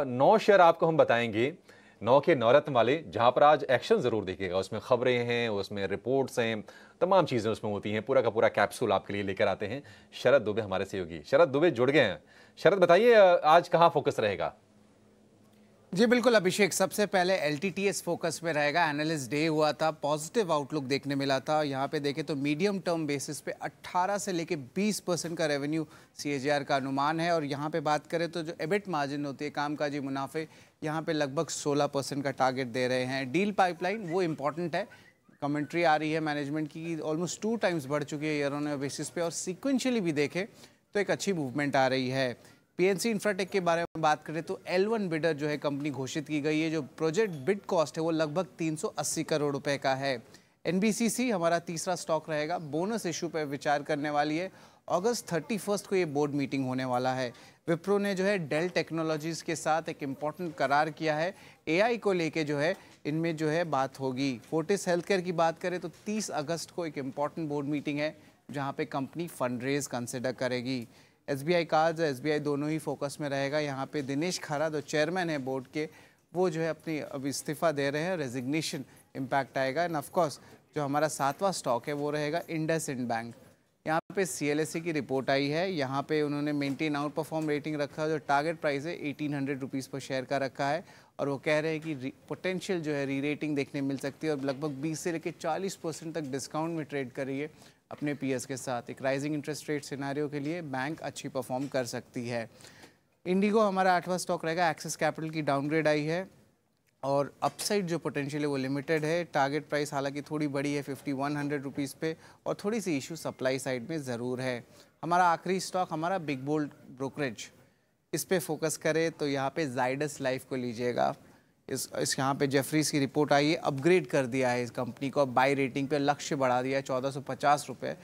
नौ share आपको हम बताएंगे नौ के नौरत्न वाले जहाँ पर आज एक्शन ज़रूर देखिएगा उसमें खबरें हैं उसमें रिपोर्ट्स हैं तमाम चीज़ें उसमें होती हैं पूरा का पूरा कैप्सूल आपके लिए लेकर आते हैं शरद दुबे हमारे सहयोगी शरद दुबे जुड़ गए हैं शरद बताइए आज कहाँ फोकस रहेगा जी बिल्कुल अभिषेक सबसे पहले एल फोकस में रहेगा एनालिस्ट डे हुआ था पॉजिटिव आउटलुक देखने मिला था यहाँ पे देखें तो मीडियम टर्म बेसिस पे 18 से लेके 20 परसेंट का रेवेन्यू सी का अनुमान है और यहाँ पे बात करें तो जो एबिट मार्जिन होती है कामकाजी मुनाफे यहाँ पे लगभग 16 परसेंट का टारगेट दे रहे हैं डील पाइपलाइन वो इम्पॉर्टेंट है कमेंट्री आ रही है मैनेजमेंट की ऑलमोस्ट टू टाइम्स बढ़ चुकी है ईयर ऑन बेसिस पे और सिक्वेंशली भी देखें तो एक अच्छी मूवमेंट आ रही है पीएनसी इंफ्राटेक के बारे में बात करें तो एल वन बिडर जो है कंपनी घोषित की गई है जो प्रोजेक्ट बिड कॉस्ट है वो लगभग 380 करोड़ रुपए का है एनबीसीसी हमारा तीसरा स्टॉक रहेगा बोनस इशू पर विचार करने वाली है अगस्त थर्टी फर्स्ट को ये बोर्ड मीटिंग होने वाला है विप्रो ने जो है डेल टेक्नोलॉजीज़ के साथ एक इम्पॉर्टेंट करार किया है एआई को लेके जो है इनमें जो है बात होगी फोर्टिस हेल्थ केयर की बात करें तो 30 अगस्त को एक इम्पॉर्टेंट बोर्ड मीटिंग है जहाँ पे कंपनी फंड रेज कंसिडर करेगी एसबीआई कार्ड्स एस बी दोनों ही फोकस में रहेगा यहाँ पे दिनेश खारा जो चेयरमैन है बोर्ड के वो जो है अपनी अब इस्तीफ़ा दे रहे हैं रेजिग्नेशन इम्पैक्ट आएगा एंड ऑफकोर्स जो हमारा सातवां स्टॉक है वो रहेगा इंडस इंड बैंक यहाँ पे सी e की रिपोर्ट आई है यहाँ पे उन्होंने मेंटेन आउट परफॉर्म रेटिंग रखा है जो टारगेट प्राइस है एटीन हंड्रेड रुपीज़ पर शेयर का रखा है और वो कह रहे हैं कि पोटेंशियल जो है री रेटिंग देखने मिल सकती है और लगभग 20 से लेकर 40 परसेंट तक डिस्काउंट में ट्रेड करिए अपने पीएस के साथ एक राइजिंग इंटरेस्ट रेट सिनारियों के लिए बैंक अच्छी परफॉर्म कर सकती है इंडिगो हमारा आठवां स्टॉक रहेगा एक्सेस कैपिटल की डाउनग्रेड आई है और अपसाइड जो पोटेंशियल है वो लिमिटेड है टारगेट प्राइस हालांकि थोड़ी बड़ी है फिफ्टी वन हंड्रेड रुपीज़ पे और थोड़ी सी इशू सप्लाई साइड में ज़रूर है हमारा आखिरी स्टॉक हमारा बिग बोल्ड ब्रोकरेज इस पर फोकस करें तो यहाँ पे जाइडस लाइफ को लीजिएगा इस इस यहाँ पे जेफरीज की रिपोर्ट आई है अपग्रेड कर दिया है इस कंपनी को बाय बाई रेटिंग पे लक्ष्य बढ़ा दिया है चौदह सौ पचास रुपये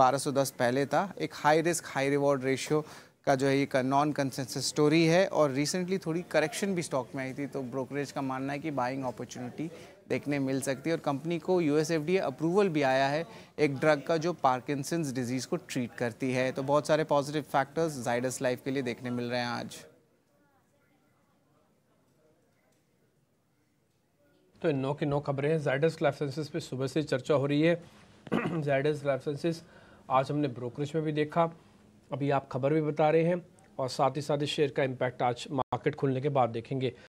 बारह सौ दस पहले था एक high risk high reward ratio का जो है ये नॉन कंसेंसस स्टोरी है और रिसेंटली थोड़ी करेक्शन भी स्टॉक में आई थी तो ब्रोकरेज का मानना है कि बाइंग अपॉर्चुनिटी देखने मिल सकती है और कंपनी को यू एस अप्रूवल भी आया है एक ड्रग का जो पार्किंसंस डिजीज़ को ट्रीट करती है तो बहुत सारे पॉजिटिव फैक्टर्स जाइडस लाइफ के लिए देखने मिल रहे हैं आज तो इन नौ की नौ खबरें हैं जाइडस लाइफेंसेस पे सुबह से चर्चा हो रही है जाइडस लाइफेंसेस आज हमने ब्रोकरेज में भी देखा अभी आप खबर भी बता रहे हैं और साथ ही साथ इस शेयर का इम्पैक्ट आज मार्केट खुलने के बाद देखेंगे